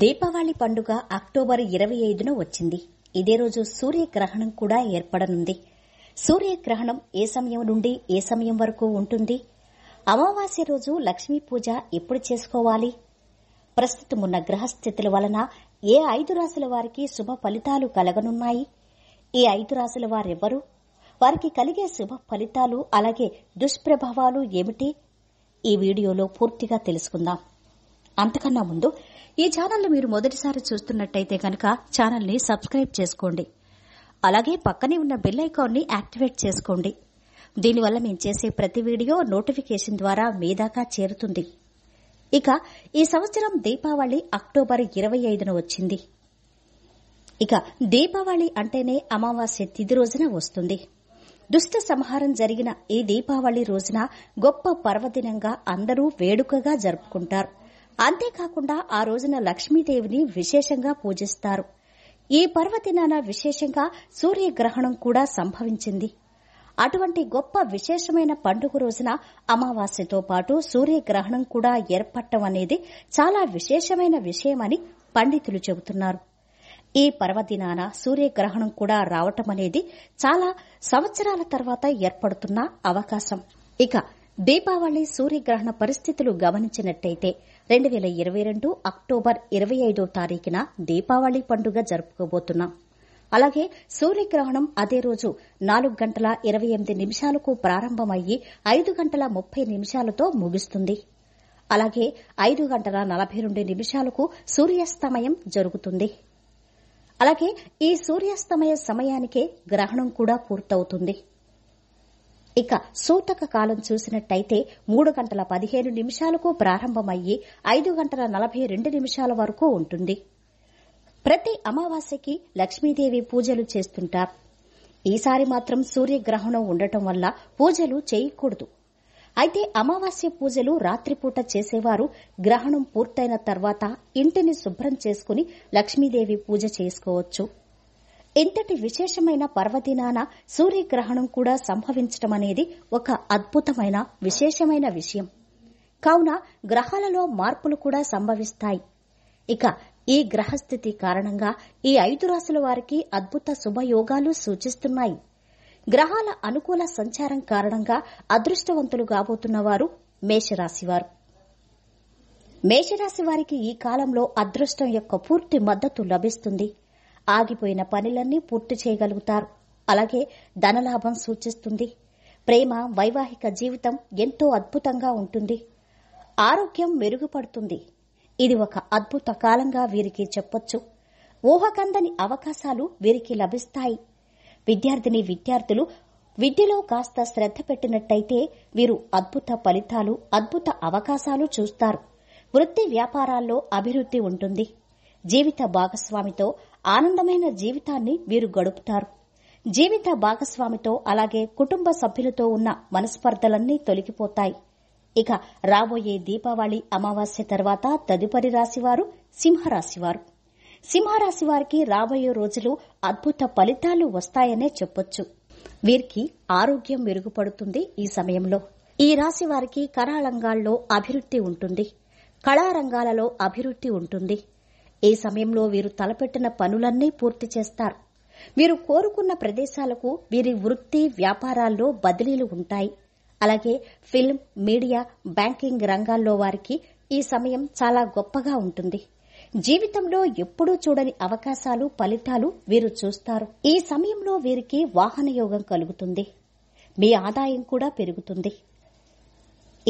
దీపావళి పండుగ అక్టోబర్ ఇరవై ఐదున వచ్చింది ఇదే రోజు సూర్యగ్రహణం కూడా ఏర్పడనుంది సూర్యగ్రహణం ఏ సమయం నుండి ఏ సమయం వరకు ఉంటుంది అమావాస్య రోజు లక్ష్మీ పూజ ఎప్పుడు చేసుకోవాలి ప్రస్తుతమున్న గ్రహస్థితుల వలన ఏ ఐదు రాశుల వారికి శుభ ఫలితాలు కలగనున్నాయి ఈ ఐదు రాశుల వారెవ్వరు వారికి కలిగే శుభ ఫలితాలు అలాగే దుష్ప్రభావాలు ఏమిటి ఈ వీడియోలో పూర్తిగా తెలుసుకుందాం అంతకన్నా ముందు ఈ ఛానల్ని మీరు మొదటిసారి చూస్తున్నట్టయితే కనుక ఛానల్ని సబ్స్క్రైబ్ చేసుకోండి అలాగే పక్కనే ఉన్న బెల్ ఐకాన్ని యాక్టివేట్ చేసుకోండి దీనివల్ల మేము చేసే ప్రతి వీడియో నోటిఫికేషన్ ద్వారా మీ దాకా చేరుతుంది ఇక ఈ సంవత్సరం దీపావళి అక్టోబర్ ఇరవై ఐదున వచ్చింది ఇక దీపావళి అంటేనే అమావాస్య తిథి రోజున వస్తుంది దుష్ట సంహారం జరిగిన ఈ దీపావళి రోజున గొప్ప పర్వదినంగా అందరూ వేడుకగా జరుపుకుంటారు అంతేకాకుండా ఆ రోజున లక్ష్మీదేవిని విశేషంగా పూజిస్తారు ఈ పర్వదినాన విశేషంగా సూర్యగ్రహణం కూడా సంభవించింది అటువంటి గొప్ప విశేషమైన పండుగ రోజున అమావాస్యతో పాటు సూర్యగ్రహణం కూడా ఏర్పడటం అనేది చాలా విశేషమైన విషయమని పండితులు చెబుతున్నారు ఈ పర్వదినాన సూర్యగ్రహణం కూడా రావటం అనేది చాలా సంవత్సరాల తర్వాత ఏర్పడుతున్న అవకాశం ఇక దీపావళి సూర్యగ్రహణ పరిస్థితులు గమనించినట్టయితే రెండు వేల ఇరవై రెండు అక్టోబర్ ఇరవై ఐదో తారీఖున దీపావళి పండుగ జరుపుకోబోతున్నాం అలాగే సూర్యగ్రహణం అదే రోజు నాలుగు గంటల ఇరవై ఎనిమిది నిమిషాలకు ప్రారంభమయ్యి ఐదు గంటల ముప్పై నిమిషాలతో ముగుస్తుంది అలాగే ఐదు గంటల నలభై రెండు నిమిషాలకు సూర్యాస్తమయం జరుగుతుంది అలాగే ఈ సూర్యాస్తమయ సమయానికే గ్రహణం కూడా పూర్తవుతుంది ఇక సూతక కాలం చూసినట్టయితే మూడు గంటల పదిహేను నిమిషాలకు ప్రారంభమయ్యి ఐదు గంటల నలభై రెండు నిమిషాల వరకు ఉంటుంది ప్రతి అమావాస్యకి లక్ష్మీదేవి పూజలు చేస్తుంటారు ఈసారి మాత్రం సూర్యగ్రహణం ఉండటం వల్ల పూజలు చేయకూడదు అయితే అమావాస్య పూజలు రాత్రిపూట చేసేవారు గ్రహణం పూర్తయిన తర్వాత ఇంటిని శుభ్రం చేసుకుని లక్ష్మీదేవి పూజ చేసుకోవచ్చు ఇంతటి విశేషమైన పర్వదినాన సూర్యగ్రహణం కూడా సంభవించటం అనేది ఒక అద్భుతమైన విశేషమైన విషయం కావున గ్రహాలలో మార్పులు కూడా సంభవిస్తాయి ఇక ఈ గ్రహస్థితి కారణంగా ఈ ఐదు రాశుల వారికి అద్భుత శుభయోగాలు సూచిస్తున్నాయి గ్రహాల అనుకూల సంచారం కారణంగా అదృష్టవంతులు కాబోతున్నవారు మేషరాశివారు మేషరాశి వారికి ఈ కాలంలో అదృష్టం యొక్క పూర్తి మద్దతు లభిస్తుంది ఆగిపోయిన పనులన్నీ పూర్తి చేయగలుగుతారు అలాగే ధనలాభం సూచిస్తుంది ప్రేమ వైవాహిక జీవితం ఎంతో అద్భుతంగా ఉంటుంది ఆరోగ్యం మెరుగుపడుతుంది ఇది ఒక అద్భుత కాలంగా వీరికి చెప్పొచ్చు ఊహకందని అవకాశాలు వీరికి లభిస్తాయి విద్యార్థిని విద్యార్థులు విద్యలో కాస్త శ్రద్ధ పెట్టినట్టయితే వీరు అద్భుత ఫలితాలు అద్భుత అవకాశాలు చూస్తారు వృత్తి వ్యాపారాల్లో అభివృద్ధి ఉంటుంది జీవిత భాగస్వామితో ఆనందమైన జీవితాన్ని వీరు గడుపుతారు జీవిత భాగస్వామితో అలాగే కుటుంబ సభ్యులతో ఉన్న మనస్పర్ధలన్నీ తొలగిపోతాయి ఇక రాబోయే దీపావళి అమావాస్య తర్వాత తదుపరి రాశివారు సింహరాశివారు సింహరాశి వారికి రాబోయే రోజులు అద్భుత ఫలితాలు వస్తాయనే చెప్పొచ్చు వీరికి ఆరోగ్యం మెరుగుపడుతుంది ఈ సమయంలో ఈ రాశి వారికి కళారంగాల్లో అభివృద్ది ఉంటుంది కళారంగాలలో అభివృద్ది ఉంటుంది ఈ సమయంలో వీరు తలపెట్టిన పనులన్నీ పూర్తి చేస్తారు వీరు కోరుకున్న ప్రదేశాలకు వీరి వృత్తి వ్యాపారాల్లో బదిలీలు ఉంటాయి అలాగే ఫిల్మ్ మీడియా బ్యాంకింగ్ రంగాల్లో వారికి ఈ సమయం చాలా గొప్పగా ఉంటుంది జీవితంలో ఎప్పుడూ చూడని అవకాశాలు ఫలితాలు వీరు చూస్తారు ఈ సమయంలో వీరికి వాహన యోగం కలుగుతుంది మీ ఆదాయం కూడా పెరుగుతుంది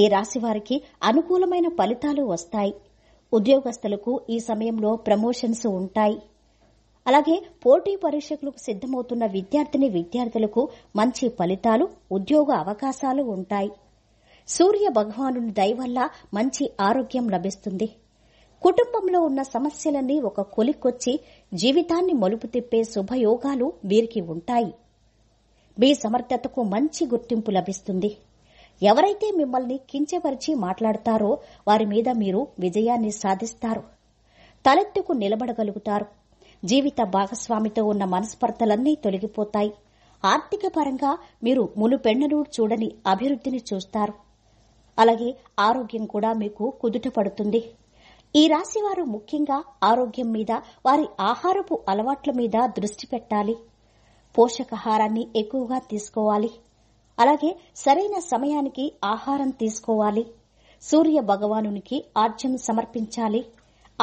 ఈ రాశి వారికి అనుకూలమైన ఫలితాలు వస్తాయి ఉద్యోగస్తులకు ఈ సమయంలో ప్రమోషన్స్ ఉంటాయి అలాగే పోటీ పరీక్షకులకు సిద్దమవుతున్న విద్యార్థిని విద్యార్థులకు మంచి ఫలితాలు ఉద్యోగ అవకాశాలు ఉంటాయి సూర్య భగవానుని దయవల్ల మంచి ఆరోగ్యం లభిస్తుంది కుటుంబంలో ఉన్న సమస్యలన్నీ ఒక కొలిక్కొచ్చి జీవితాన్ని మలుపు తిప్పే శుభయోగాలు వీరికి ఉంటాయి మీ సమర్థతకు మంచి గుర్తింపు లభిస్తుంది ఎవరైతే మిమ్మల్ని కించపరిచి మాట్లాడతారో వారి మీద మీరు విజయాన్ని సాధిస్తారు తలెత్తుకు నిలబడగలుగుతారు జీవిత భాగస్వామితో ఉన్న మనస్పర్ధలన్నీ తొలగిపోతాయి ఆర్థిక పరంగా మీరు మునుపెన్ననూ చూడని అభివృద్ధిని చూస్తారు అలాగే ఆరోగ్యం కూడా మీకు కుదుట పడుతుంది ఈ రాశివారు ముఖ్యంగా ఆరోగ్యం మీద వారి ఆహారపు అలవాట్ల మీద దృష్టి పెట్టాలి పోషకాహారాన్ని ఎక్కువగా తీసుకోవాలి అలాగే సరైన సమయానికి ఆహారం తీసుకోవాలి సూర్య భగవానునికి ఆర్జ్యం సమర్పించాలి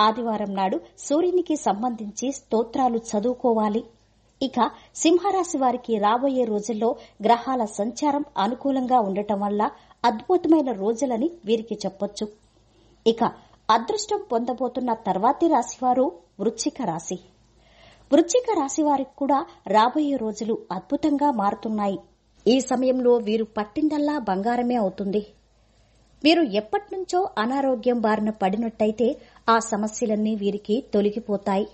ఆదివారం నాడు సూర్యునికి సంబంధించి స్తోత్రాలు చదువుకోవాలి ఇక సింహరాశి వారికి రాబోయే రోజుల్లో గ్రహాల సంచారం అనుకూలంగా ఉండటం వల్ల అద్భుతమైన రోజులని వీరికి చెప్పొచ్చు ఇక అదృష్టం పొందబోతున్న తర్వాతి రాశివారు వృచ్చిక రాశి వృచ్చిక రాశి వారికి కూడా రాబోయే రోజులు అద్భుతంగా మారుతున్నాయి ఈ సమయంలో వీరు పట్టిందల్లా బంగారమే అవుతుంది వీరు ఎప్పటినుంచో అనారోగ్యం బారిన పడినట్టయితే ఆ సమస్యలన్నీ వీరికి తొలగిపోతాయి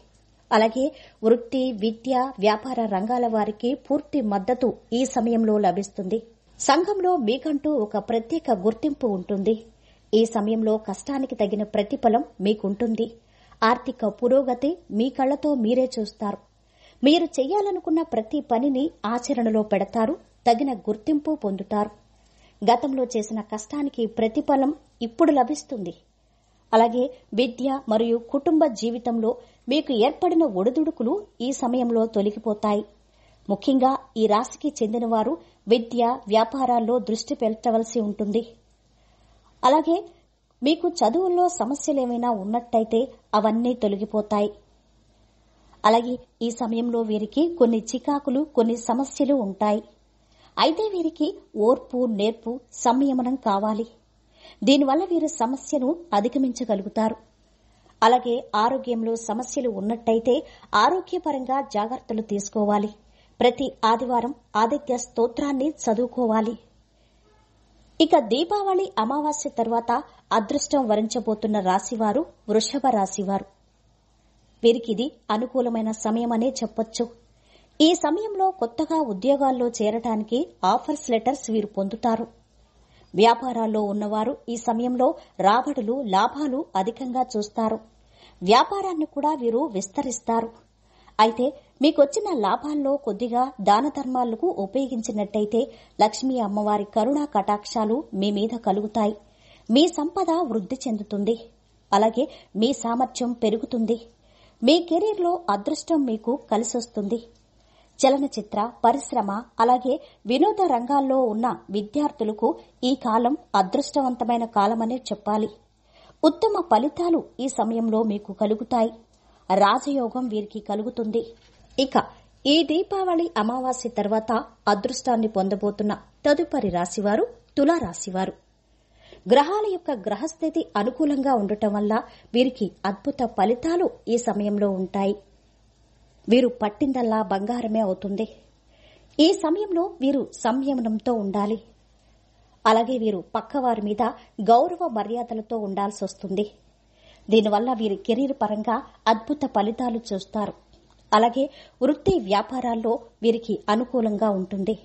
అలాగే వృత్తి విద్య వ్యాపార రంగాల వారికి పూర్తి మద్దతు ఈ సమయంలో లభిస్తుంది సంఘంలో మీకంటూ ఒక ప్రత్యేక గుర్తింపు ఉంటుంది ఈ సమయంలో కష్టానికి తగిన ప్రతిఫలం మీకుంటుంది ఆర్థిక పురోగతి మీ కళ్లతో మీరే చూస్తారు మీరు చేయాలనుకున్న ప్రతి పనిని ఆచరణలో పెడతారు తగిన గుర్తింపు పొందుతారు గతంలో చేసిన కష్టానికి ప్రతిఫలం ఇప్పుడు లభిస్తుంది అలాగే విద్య మరియు కుటుంబ జీవితంలో మీకు ఏర్పడిన ఒడిదుడుకులు ఈ సమయంలో తొలగిపోతాయి ముఖ్యంగా ఈ రాశికి చెందినవారు విద్య వ్యాపారాల్లో దృష్టి పెట్టవలసి ఉంటుంది అలాగే మీకు చదువుల్లో సమస్యలేమైనా ఉన్నట్టయితే అవన్నీ తొలగిపోతాయి అలాగే ఈ సమయంలో వీరికి కొన్ని చికాకులు కొన్ని సమస్యలు ఉంటాయి అయితే వీరికి ఓర్పు నేర్పు సంయమనం కావాలి దీనివల్ల వీరు సమస్యను అధిగమించగలుగుతారు అలాగే ఆరోగ్యంలో సమస్యలు ఉన్నట్టయితే ఆరోగ్యపరంగా జాగ్రత్తలు తీసుకోవాలి ప్రతి ఆదివారం ఆదిత్య స్తోత్రాన్ని చదువుకోవాలి ఇక దీపావళి అమావాస్య తర్వాత అదృష్టం వరించబోతున్న రాశివారు వృషభ రాశివారు వీరికి ఇది అనుకూలమైన సమయమనే చెప్పొచ్చు ఈ సమయంలో కొత్తగా ఉద్యోగాల్లో చేరటానికి ఆఫర్స్ లెటర్స్ వీరు పొందుతారు వ్యాపారాల్లో ఉన్నవారు ఈ సమయంలో రాబడులు లాభాలు అధికంగా చూస్తారు వ్యాపారాన్ని కూడా వీరు విస్తరిస్తారు అయితే మీకొచ్చిన లాభాల్లో కొద్దిగా దాన ధర్మాలకు ఉపయోగించినట్టయితే లక్ష్మీ అమ్మవారి కరుణా కటాక్షాలు మీ మీద కలుగుతాయి మీ సంపద వృద్ధి చెందుతుంది అలాగే మీ సామర్థ్యం పెరుగుతుంది మీ కెరీర్లో అదృష్టం మీకు కలిసొస్తుంది చలనచిత్ర పరిశ్రమ అలాగే వినోద రంగాల్లో ఉన్న విద్యార్థులకు ఈ కాలం అదృష్టవంతమైన కాలమనే చెప్పాలి ఉత్తమ ఫలితాలు ఈ సమయంలో మీకు కలుగుతాయి రాజయోగం వీరికి కలుగుతుంది ఇక ఈ దీపావళి అమావాస్య తర్వాత అదృష్టాన్ని పొందబోతున్న తదుపరి రాశివారు తులారాశివారు గ్రహాల యొక్క గ్రహస్థితి అనుకూలంగా ఉండటం వల్ల వీరికి అద్భుత ఫలితాలు ఈ సమయంలో ఉంటాయి వీరు పట్టిందల్లా బంగారమే అవుతుంది ఈ సమయంలో వీరు సంయమనంతో ఉండాలి అలాగే వీరు పక్కవారి మీద గౌరవ మర్యాదలతో ఉండాల్సి వస్తుంది దీనివల్ల వీరు కెరీర్ పరంగా అద్భుత ఫలితాలు చూస్తారు అలాగే వృత్తి వ్యాపారాల్లో వీరికి అనుకూలంగా ఉంటుంది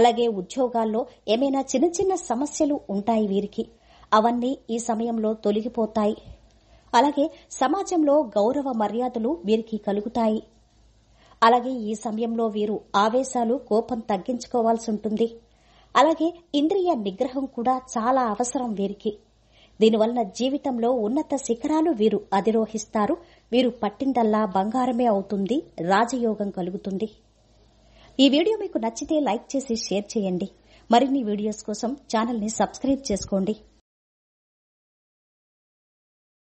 అలాగే ఉద్యోగాల్లో ఏమైనా చిన్న చిన్న సమస్యలు ఉంటాయి వీరికి అవన్నీ ఈ సమయంలో తొలగిపోతాయి అలాగే సమాజంలో గౌరవ మర్యాదలు వీరికి కలుగుతాయి అలాగే ఈ సమయంలో వీరు ఆవేశాలు కోపం తగ్గించుకోవాల్సి ఉంటుంది అలాగే ఇంద్రియ నిగ్రహం కూడా చాలా అవసరం వీరికి దీనివల్ల జీవితంలో ఉన్నత శిఖరాలు వీరు అధిరోహిస్తారు వీరు పట్టిందల్లా బంగారమే అవుతుంది రాజయోగం కలుగుతుంది ఈ వీడియో మీకు నచ్చితే లైక్ చేసి షేర్ చేయండి మరిన్ని వీడియోస్ కోసం ఛానల్ని సబ్స్క్రైబ్ చేసుకోండి